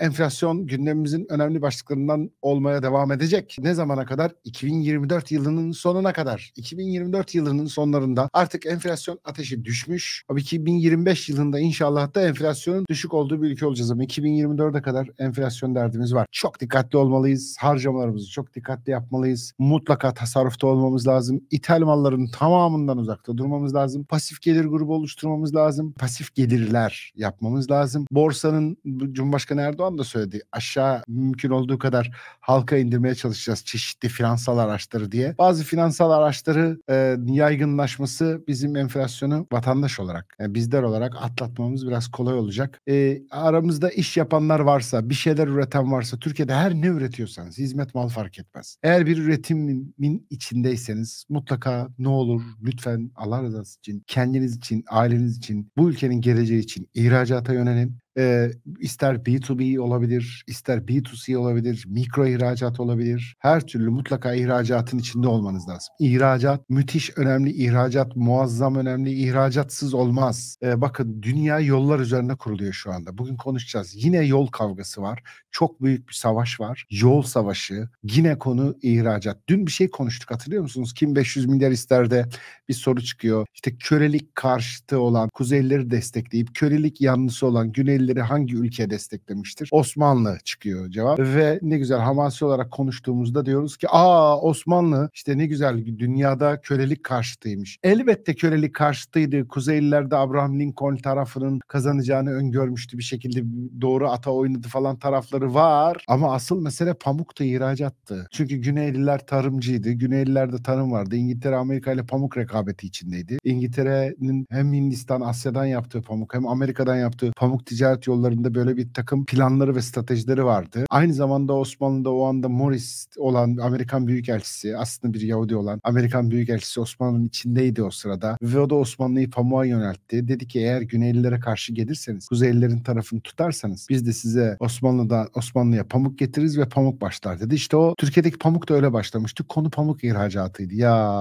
enflasyon gündemimizin önemli başlıklarından olmaya devam edecek. Ne zamana kadar? 2024 yılının sonuna kadar. 2024 yılının sonlarında artık enflasyon ateşi düşmüş. Abi 2025 yılında inşallah da enflasyonun düşük olduğu bir ülke olacağız ama 2024'e kadar enflasyon derdimiz var. Çok dikkatli olmalıyız. Harcamalarımızı çok dikkatli yapmalıyız. Mutlaka tasarrufta olmamız lazım. İthal malların tamamından uzakta durmamız lazım. Pasif gelir grubu oluşturmamız lazım. Pasif gelirler yapmamız lazım. Borsanın Cumhurbaşkanı Erdoğan Erdoğan da söyledi. Aşağı mümkün olduğu kadar halka indirmeye çalışacağız çeşitli finansal araçları diye. Bazı finansal araçları e, yaygınlaşması bizim enflasyonu vatandaş olarak, yani e, bizler olarak atlatmamız biraz kolay olacak. E, aramızda iş yapanlar varsa, bir şeyler üreten varsa, Türkiye'de her ne üretiyorsanız hizmet mal fark etmez. Eğer bir üretimin içindeyseniz mutlaka ne olur lütfen Allah rızası için, kendiniz için, aileniz için, bu ülkenin geleceği için ihracata yönelin e, ister B2B olabilir, ister B2C olabilir, mikro ihracat olabilir. Her türlü mutlaka ihracatın içinde olmanız lazım. İhracat müthiş önemli, ihracat muazzam önemli, ihracatsız olmaz. E, bakın dünya yollar üzerine kuruluyor şu anda. Bugün konuşacağız. Yine yol kavgası var. Çok büyük bir savaş var. Yol savaşı. Yine konu ihracat. Dün bir şey konuştuk hatırlıyor musunuz? Kim 500 milyar ister de bir soru çıkıyor. İşte kölelik karşıtı olan Kuzeylileri destekleyip kölelik yanlısı olan Güneylileri hangi ülke desteklemiştir? Osmanlı çıkıyor cevap. Ve ne güzel hamasi olarak konuştuğumuzda diyoruz ki aa Osmanlı işte ne güzel dünyada kölelik karşıtıymış. Elbette kölelik karşıtıydı. Kuzeyliler de Abraham Lincoln tarafının kazanacağını öngörmüştü bir şekilde doğru ata oynadı falan tarafları var. Ama asıl mesele pamuk da ihracattı. Çünkü Güneyliler tarımcıydı. Güneyliler de tarım vardı. İngiltere Amerika ile pamuk rekabeti rekabeti içindeydi. İngiltere'nin hem Hindistan, Asya'dan yaptığı pamuk hem Amerika'dan yaptığı pamuk ticaret yollarında böyle bir takım planları ve stratejileri vardı. Aynı zamanda Osmanlı'da o anda Morris olan Amerikan Büyükelçisi aslında bir Yahudi olan Amerikan Büyükelçisi Osmanlı'nın içindeydi o sırada ve o da Osmanlı'yı pamuğa yöneltti. Dedi ki eğer Güneylilere karşı gelirseniz Kuzeylilerin tarafını tutarsanız biz de size Osmanlı'da Osmanlı'ya pamuk getiririz ve pamuk başlar dedi. İşte o Türkiye'deki pamuk da öyle başlamıştı. Konu pamuk ihracatıydı. Ya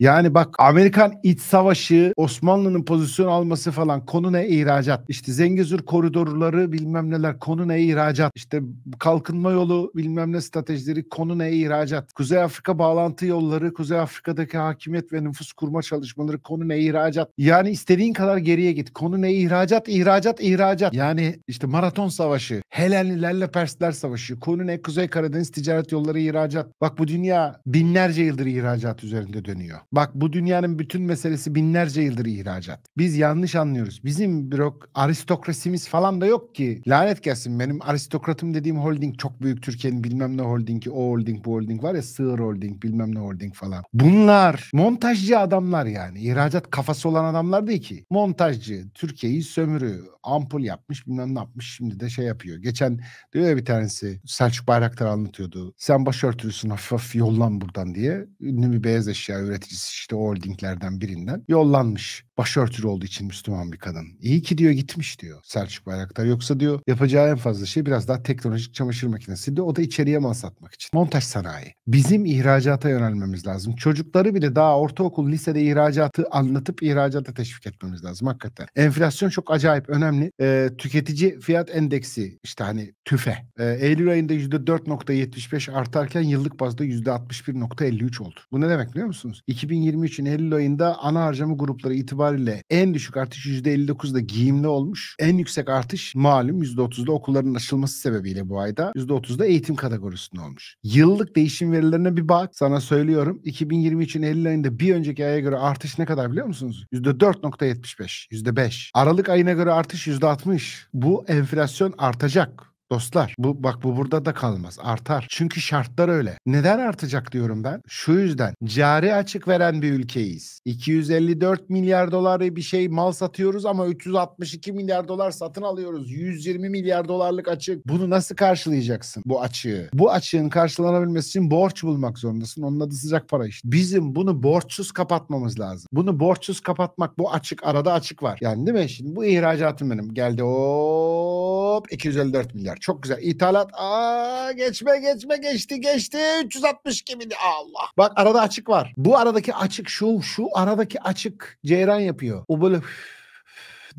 yani bak Amerikan iç savaşı, Osmanlı'nın pozisyon alması falan konu ne ihracat. İşte Zengezur koridorları bilmem neler konu ne ihracat. İşte kalkınma yolu bilmem ne stratejileri konu ne ihracat. Kuzey Afrika bağlantı yolları, Kuzey Afrika'daki hakimiyet ve nüfus kurma çalışmaları konu ne ihracat. Yani istediğin kadar geriye git. Konu ne ihracat, ihracat, ihracat. Yani işte maraton savaşı, Helenlilerle Persler savaşı, konu ne Kuzey Karadeniz ticaret yolları ihracat. Bak bu dünya binlerce yıldır ihracat üzerinde dönüyor. Bak bu dünya Bunların bütün meselesi binlerce yıldır ihracat. Biz yanlış anlıyoruz. Bizim bürok aristokrasimiz falan da yok ki. Lanet gelsin benim aristokratım dediğim holding çok büyük Türkiye'nin bilmem ne holdingi o holding bu holding var ya sığır holding bilmem ne holding falan. Bunlar montajcı adamlar yani. İhracat kafası olan adamlar değil ki. Montajcı Türkiye'yi sömürüyor. Ampul yapmış bilmem ne yapmış şimdi de şey yapıyor. Geçen diyor ya bir tanesi Selçuk Bayraktar anlatıyordu. Sen başörtülüsün hafif hafif yollan buradan diye. Ünlü bir beyaz eşya üreticisi işte holding holdinglerden birinden yollanmış başörtülü olduğu için Müslüman bir kadın. İyi ki diyor gitmiş diyor Selçuk Bayraktar. Yoksa diyor yapacağı en fazla şey biraz daha teknolojik çamaşır makinesiydi. O da içeriye mal satmak için. Montaj sanayi. Bizim ihracata yönelmemiz lazım. Çocukları bile daha ortaokul, lisede ihracatı anlatıp ihracata teşvik etmemiz lazım hakikaten. Enflasyon çok acayip önemli. Ee, tüketici fiyat endeksi işte hani tüfe. Ee, Eylül ayında %4.75 artarken yıllık bazda %61.53 oldu. Bu ne demek biliyor musunuz? 2023'ün Eylül ayında ana harcama grupları itibariyle itibariyle en düşük artış %59'da giyimli olmuş. En yüksek artış malum %30'da okulların açılması sebebiyle bu ayda. %30'da eğitim kategorisinde olmuş. Yıllık değişim verilerine bir bak. Sana söylüyorum. 2023'ün Eylül ayında bir önceki aya göre artış ne kadar biliyor musunuz? %4.75, %5. Aralık ayına göre artış %60. Bu enflasyon artacak. Dostlar bu bak bu burada da kalmaz artar. Çünkü şartlar öyle. Neden artacak diyorum ben? Şu yüzden cari açık veren bir ülkeyiz. 254 milyar dolar bir şey mal satıyoruz ama 362 milyar dolar satın alıyoruz. 120 milyar dolarlık açık. Bunu nasıl karşılayacaksın bu açığı? Bu açığın karşılanabilmesi için borç bulmak zorundasın. Onun adı sıcak para işte. Bizim bunu borçsuz kapatmamız lazım. Bunu borçsuz kapatmak bu açık arada açık var. Yani değil mi? Şimdi bu ihracatım benim. Geldi o Hop 254 milyar. Çok güzel. İthalat. Aa geçme geçme geçti geçti. 362 milyar. Allah. Bak arada açık var. Bu aradaki açık şu şu aradaki açık ceyran yapıyor. O böyle üf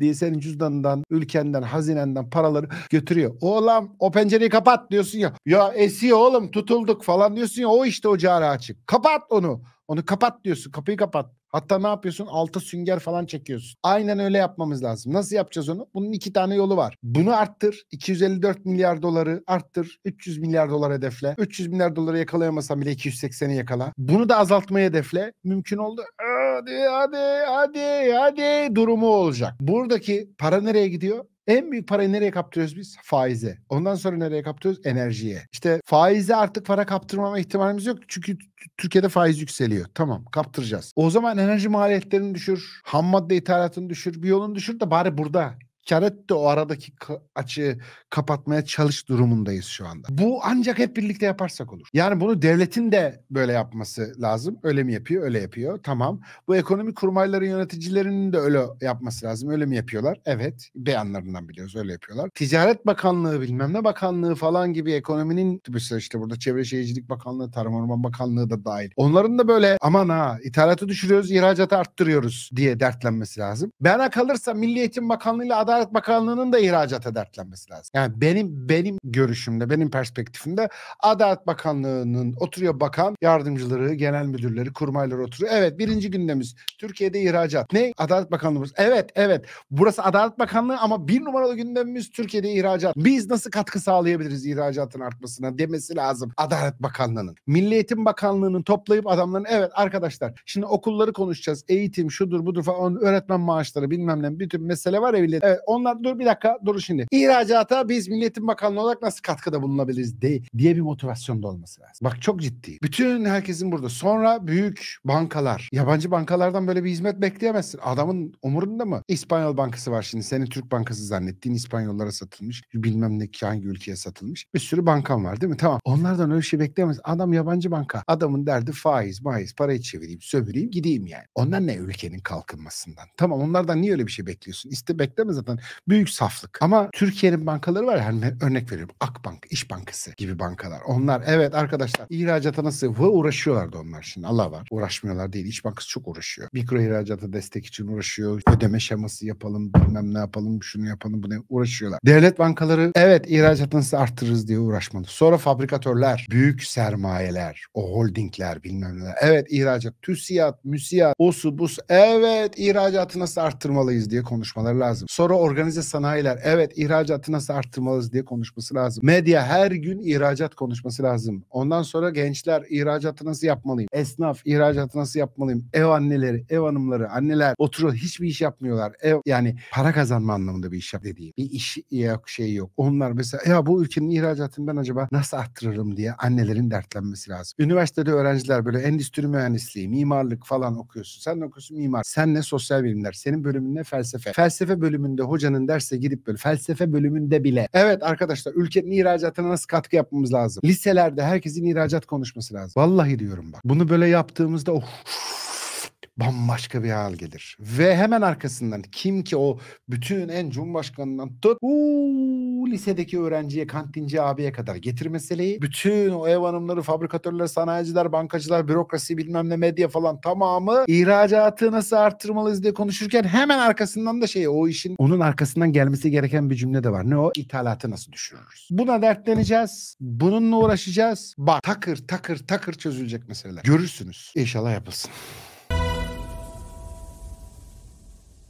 diye senin cüzdanından, ülkenden, hazinenden paraları götürüyor. Oğlum o pencereyi kapat diyorsun ya. Ya esiyor oğlum tutulduk falan diyorsun ya. O işte o cari açık. Kapat onu. Onu kapat diyorsun. Kapıyı kapat. Hatta ne yapıyorsun? Alta sünger falan çekiyorsun. Aynen öyle yapmamız lazım. Nasıl yapacağız onu? Bunun iki tane yolu var. Bunu arttır. 254 milyar doları arttır. 300 milyar dolar hedefle. 300 milyar doları yakalayamasan bile 280'i yakala. Bunu da azaltmaya hedefle. Mümkün oldu. Ee, hadi hadi hadi hadi durumu olacak. Buradaki para nereye gidiyor? En büyük parayı nereye kaptırıyoruz biz? Faize. Ondan sonra nereye kaptırıyoruz? Enerjiye. İşte faize artık para kaptırmama ihtimalimiz yok. Çünkü Türkiye'de faiz yükseliyor. Tamam kaptıracağız. O zaman enerji maliyetlerini düşür. Ham madde ithalatını düşür. Bir yolunu düşür de bari burada Canet de o aradaki açığı kapatmaya çalış durumundayız şu anda. Bu ancak hep birlikte yaparsak olur. Yani bunu devletin de böyle yapması lazım. Öyle mi yapıyor? Öyle yapıyor. Tamam. Bu ekonomi kurmayların yöneticilerinin de öyle yapması lazım. Öyle mi yapıyorlar? Evet. Beyanlarından biliyoruz. Öyle yapıyorlar. Ticaret Bakanlığı bilmem ne bakanlığı falan gibi ekonominin mesela işte burada Çevre Şehircilik Bakanlığı, Tarım Orman Bakanlığı da dahil. Onların da böyle aman ha ithalatı düşürüyoruz, ihracatı arttırıyoruz diye dertlenmesi lazım. Bana kalırsa Milli Eğitim Bakanlığı ile Adalet Ticaret Bakanlığı'nın da ihracata dertlenmesi lazım. Yani benim benim görüşümde, benim perspektifimde Adalet Bakanlığı'nın oturuyor bakan, yardımcıları, genel müdürleri, kurmayları oturuyor. Evet birinci gündemimiz Türkiye'de ihracat. Ne? Adalet Bakanlığımız. Evet evet burası Adalet Bakanlığı ama bir numaralı gündemimiz Türkiye'de ihracat. Biz nasıl katkı sağlayabiliriz ihracatın artmasına demesi lazım Adalet Bakanlığı'nın. Milli Eğitim Bakanlığı'nın toplayıp adamların evet arkadaşlar şimdi okulları konuşacağız. Eğitim şudur budur falan öğretmen maaşları bilmem ne bütün mesele var ya millet. Evet, onlar dur bir dakika dur şimdi. İhracata biz Milliyetin Bakanlığı olarak nasıl katkıda bulunabiliriz de, diye bir motivasyon da olması lazım. Bak çok ciddi. Bütün herkesin burada. Sonra büyük bankalar. Yabancı bankalardan böyle bir hizmet bekleyemezsin. Adamın umurunda mı? İspanyol bankası var şimdi. Senin Türk bankası zannettiğin İspanyollara satılmış. Bilmem ne hangi ülkeye satılmış. Bir sürü bankan var değil mi? Tamam. Onlardan öyle şey bekleyemez. Adam yabancı banka. Adamın derdi faiz, maiz, parayı çevireyim, sömüreyim, gideyim yani. Onlar ne ülkenin kalkınmasından? Tamam onlardan niye öyle bir şey bekliyorsun? İste bekleme zaten falan büyük saflık. Ama Türkiye'nin bankaları var ya hani örnek veriyorum Akbank, İş Bankası gibi bankalar. Onlar evet arkadaşlar ihracata nasıl uğraşıyorlardı onlar şimdi Allah var. Uğraşmıyorlar değil. İş Bankası çok uğraşıyor. Mikro ihracata destek için uğraşıyor. Ödeme şeması yapalım bilmem ne yapalım şunu yapalım bunu uğraşıyorlar. Devlet bankaları evet ihracatınızı arttırırız diye uğraşmadı. Sonra fabrikatörler, büyük sermayeler, o holdingler bilmem neler. Evet ihracat, TÜSİAD, MÜSİAD, OSU, BUS. Evet ihracatı nasıl arttırmalıyız diye konuşmaları lazım. Sonra o organize sanayiler evet ihracatı nasıl arttırmalıyız diye konuşması lazım. Medya her gün ihracat konuşması lazım. Ondan sonra gençler ihracatı nasıl yapmalıyım? Esnaf ihracatı nasıl yapmalıyım? Ev anneleri, ev hanımları, anneler oturuyor hiçbir iş yapmıyorlar. Ev yani para kazanma anlamında bir iş yap dediğim. Bir iş yok şey yok. Onlar mesela ya bu ülkenin ihracatını ben acaba nasıl arttırırım diye annelerin dertlenmesi lazım. Üniversitede öğrenciler böyle endüstri mühendisliği, mimarlık falan okuyorsun. Sen ne okuyorsun mimar. Sen ne sosyal bilimler. Senin bölümün ne felsefe. Felsefe bölümünde hoca hocanın derse girip böyle felsefe bölümünde bile. Evet arkadaşlar ülkenin ihracatına nasıl katkı yapmamız lazım? Liselerde herkesin ihracat konuşması lazım. Vallahi diyorum bak. Bunu böyle yaptığımızda oh bambaşka bir hal gelir. Ve hemen arkasından kim ki o bütün en cumhurbaşkanından tut uuu, lisedeki öğrenciye, kantinci abiye kadar getir meseleyi. Bütün o ev hanımları, fabrikatörler, sanayiciler, bankacılar, bürokrasi bilmem ne medya falan tamamı ihracatı nasıl arttırmalıyız diye konuşurken hemen arkasından da şey o işin onun arkasından gelmesi gereken bir cümle de var. Ne o? ithalatı nasıl düşürürüz? Buna dertleneceğiz. Bununla uğraşacağız. Bak takır takır takır çözülecek meseleler. Görürsünüz. İnşallah yapılsın.